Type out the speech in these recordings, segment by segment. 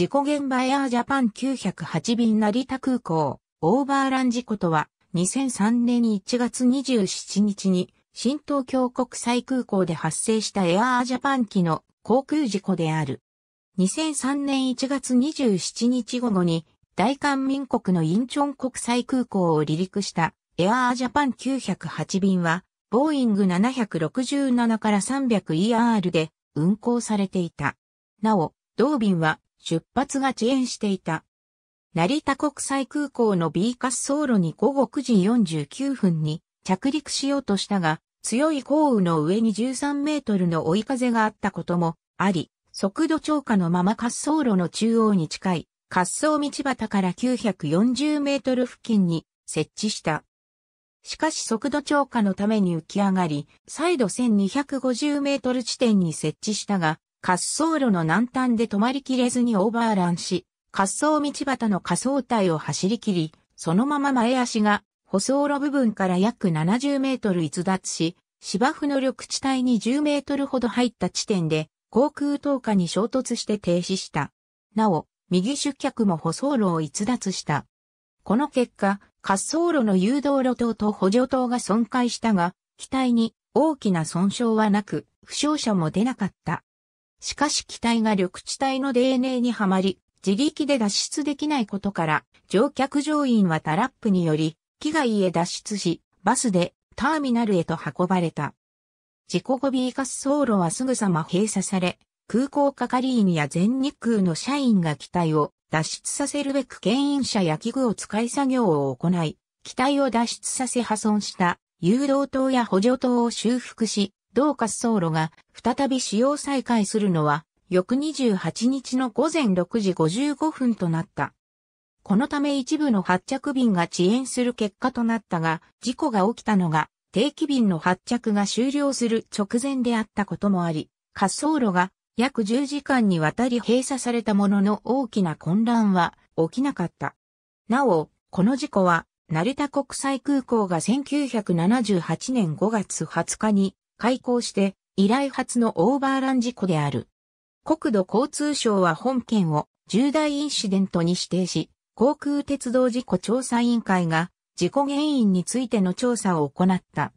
事故現場エアージャパン908便成田空港、オーバーラン事故とは、2003年1月27日に、新東京国際空港で発生したエアージャパン機の航空事故である。2003年1月27日午後に、大韓民国のインチョン国際空港を離陸したエアージャパン908便は、ボーイング767から 300ER で運航されていた。なお、同便は出発が遅延していた。成田国際空港の B 滑走路に午後9時49分に着陸しようとしたが、強い降雨の上に13メートルの追い風があったこともあり、速度超過のまま滑走路の中央に近い滑走道端から940メートル付近に設置した。しかし速度超過のために浮き上がり、再度1250メートル地点に設置したが、滑走路の南端で止まりきれずにオーバーランし、滑走道端の仮想体を走り切り、そのまま前足が舗装路部分から約70メートル逸脱し、芝生の緑地帯に10メートルほど入った地点で、航空投下に衝突して停止した。なお、右出脚も舗装路を逸脱した。この結果、滑走路の誘導路灯と補助灯が損壊したが、機体に大きな損傷はなく、負傷者も出なかった。しかし機体が緑地帯の DNA にはまり、自力で脱出できないことから、乗客乗員はタラップにより、機外へ脱出し、バスでターミナルへと運ばれた。事故後 B 滑走路はすぐさま閉鎖され、空港係員や全日空の社員が機体を脱出させるべく牽引車や器具を使い作業を行い、機体を脱出させ破損した誘導灯や補助灯を修復し、同滑走路が再び使用再開するのは翌28日の午前6時55分となった。このため一部の発着便が遅延する結果となったが、事故が起きたのが定期便の発着が終了する直前であったこともあり、滑走路が約10時間にわたり閉鎖されたものの大きな混乱は起きなかった。なお、この事故は、成田国際空港が1978年5月20日に開港して、以来初のオーバーラン事故である。国土交通省は本件を重大インシデントに指定し、航空鉄道事故調査委員会が事故原因についての調査を行った。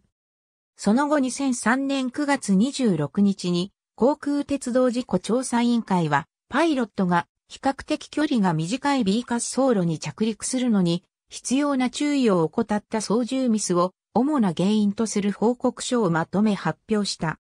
その後2003年9月26日に航空鉄道事故調査委員会はパイロットが比較的距離が短い B 滑走路に着陸するのに必要な注意を怠った操縦ミスを主な原因とする報告書をまとめ発表した。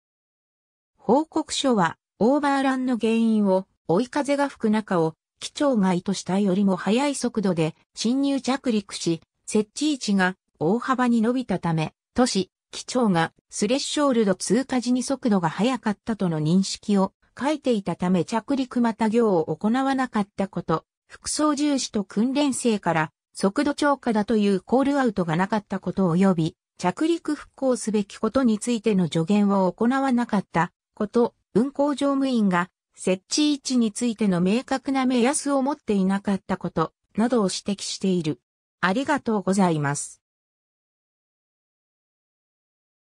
報告書は、オーバーランの原因を、追い風が吹く中を、機長が意図したよりも速い速度で侵入着陸し、設置位置が大幅に伸びたため、都市、機長がスレッショールド通過時に速度が速かったとの認識を書いていたため着陸また行を行わなかったこと、副操縦士と訓練生から速度超過だというコールアウトがなかったこと及び、着陸復興すべきことについての助言を行わなかったこと、運航乗務員が設置位置についての明確な目安を持っていなかったこと、などを指摘している。ありがとうございます。